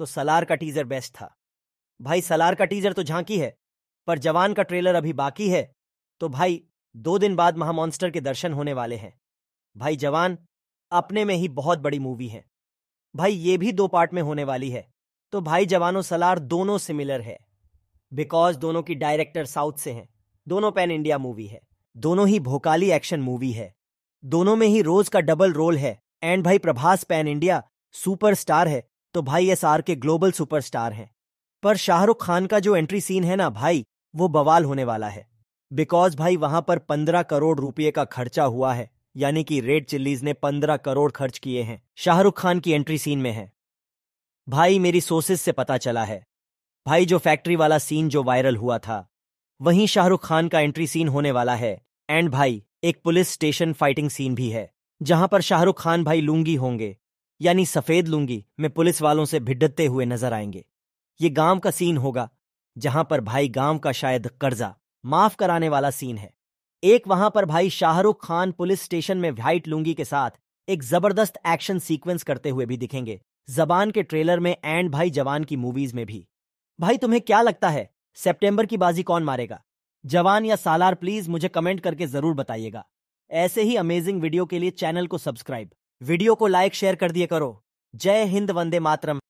तो सलार का teaser best था भाई सलार का टीजर तो झांकी है पर जवान का ट्रेलर अभी बाकी है तो भाई दो दिन बाद महामॉन्स्टर के दर्शन होने वाले हैं भाई जवान अपने में ही बहुत बड़ी मूवी है भाई ये भी दो पार्ट में होने वाली है तो भाई जवानों सलार दोनों सिमिलर है बिकॉज दोनों की डायरेक्टर साउथ से हैं दोनों पैन इंडिया मूवी है दोनों ही भोकाली एक्शन मूवी है दोनों में ही रोज का डबल रोल है एंड भाई प्रभास पैन इंडिया सुपरस्टार है तो भाई S R K global superstar है पर शाहरुख खान का जो एंट्री सीन है ना भाई वो बवाल होने वाला है बिकॉज भाई वहां पर पंद्रह करोड़ रुपए का खर्चा हुआ है यानी कि रेड चिल्लीज ने पंद्रह करोड़ खर्च किए हैं शाहरुख खान की एंट्री सीन में है भाई मेरी सोर्सेस से पता चला है भाई जो फैक्ट्री वाला सीन जो वायरल हुआ था वहीं शाहरुख खान का एंट्री सीन होने वाला है एंड भाई एक पुलिस स्टेशन फाइटिंग सीन भी है जहां पर शाहरुख खान भाई लूंगी होंगे यानी सफेद लूंगी में पुलिस वालों से भिडते हुए नजर आएंगे ये गांव का सीन होगा जहां पर भाई गांव का शायद कर्जा माफ कराने वाला सीन है एक वहां पर भाई शाहरुख खान पुलिस स्टेशन में व्हाइट लूंगी के साथ एक जबरदस्त एक्शन सीक्वेंस करते हुए भी दिखेंगे जबान के ट्रेलर में एंड भाई जवान की मूवीज में भी भाई तुम्हें क्या लगता है सेप्टेम्बर की बाजी कौन मारेगा जवान या सालार प्लीज मुझे कमेंट करके जरूर बताइएगा ऐसे ही अमेजिंग वीडियो के लिए चैनल को सब्सक्राइब वीडियो को लाइक शेयर कर दिए करो जय हिंद वंदे मातरम